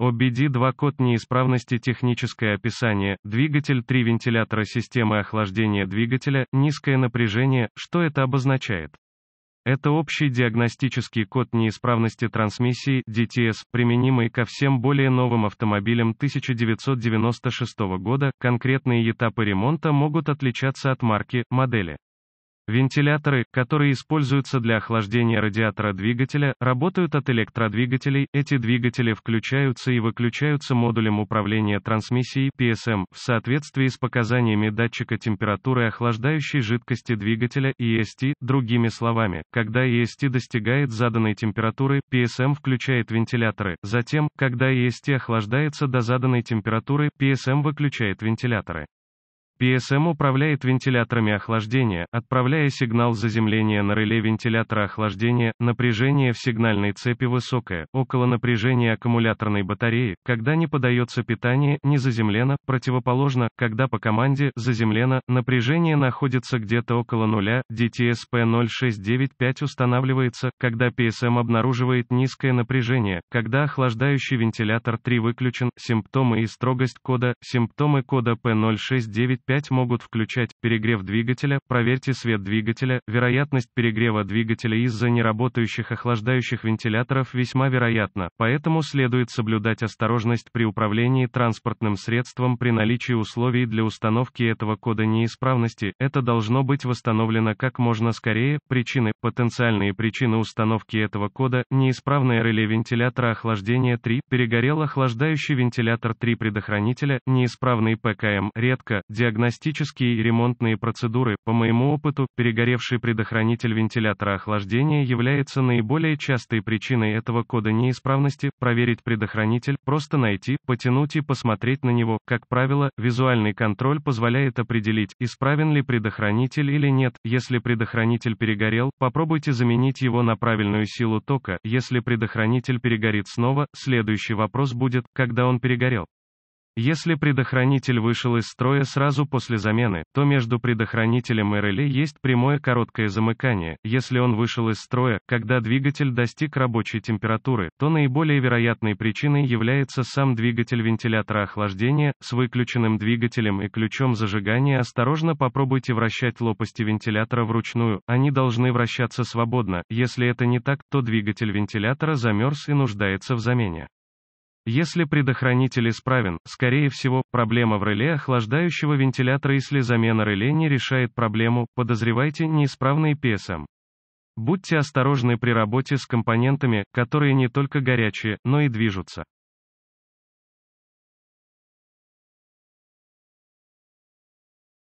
OBD2 код неисправности техническое описание, двигатель 3 вентилятора системы охлаждения двигателя, низкое напряжение, что это обозначает? Это общий диагностический код неисправности трансмиссии DTS, применимый ко всем более новым автомобилям 1996 года. Конкретные этапы ремонта могут отличаться от марки, модели. Вентиляторы, которые используются для охлаждения радиатора двигателя, работают от электродвигателей, эти двигатели включаются и выключаются модулем управления трансмиссией PSM в соответствии с показаниями датчика температуры охлаждающей жидкости двигателя EST, другими словами, когда EST достигает заданной температуры, PSM включает вентиляторы, затем, когда EST охлаждается до заданной температуры, PSM выключает вентиляторы. PSM управляет вентиляторами охлаждения, отправляя сигнал заземления на реле вентилятора охлаждения, напряжение в сигнальной цепи высокое, около напряжения аккумуляторной батареи, когда не подается питание, не заземлено, противоположно, когда по команде, заземлено, напряжение находится где-то около нуля, DTSP0695 устанавливается, когда PSM обнаруживает низкое напряжение, когда охлаждающий вентилятор 3 выключен, симптомы и строгость кода, симптомы кода P0695 могут включать перегрев двигателя, проверьте свет двигателя, вероятность перегрева двигателя из-за неработающих охлаждающих вентиляторов весьма вероятна, поэтому следует соблюдать осторожность при управлении транспортным средством при наличии условий для установки этого кода неисправности, это должно быть восстановлено как можно скорее, причины, потенциальные причины установки этого кода, неисправное реле вентилятора охлаждения 3, перегорел охлаждающий вентилятор 3 предохранителя, неисправный ПКМ, редко, диагностика диагностические и ремонтные процедуры. По моему опыту, перегоревший предохранитель вентилятора охлаждения является наиболее частой причиной этого кода неисправности. Проверить предохранитель, просто найти, потянуть и посмотреть на него. Как правило, визуальный контроль позволяет определить, исправен ли предохранитель или нет. Если предохранитель перегорел, попробуйте заменить его на правильную силу тока. Если предохранитель перегорит снова, следующий вопрос будет, когда он перегорел. Если предохранитель вышел из строя сразу после замены, то между предохранителем и реле есть прямое короткое замыкание. Если он вышел из строя, когда двигатель достиг рабочей температуры, то наиболее вероятной причиной является сам двигатель вентилятора охлаждения. С выключенным двигателем и ключом зажигания осторожно попробуйте вращать лопасти вентилятора вручную, они должны вращаться свободно. Если это не так, то двигатель вентилятора замерз и нуждается в замене. Если предохранитель исправен, скорее всего, проблема в реле охлаждающего вентилятора если замена реле не решает проблему, подозревайте неисправный ПСМ. Будьте осторожны при работе с компонентами, которые не только горячие, но и движутся.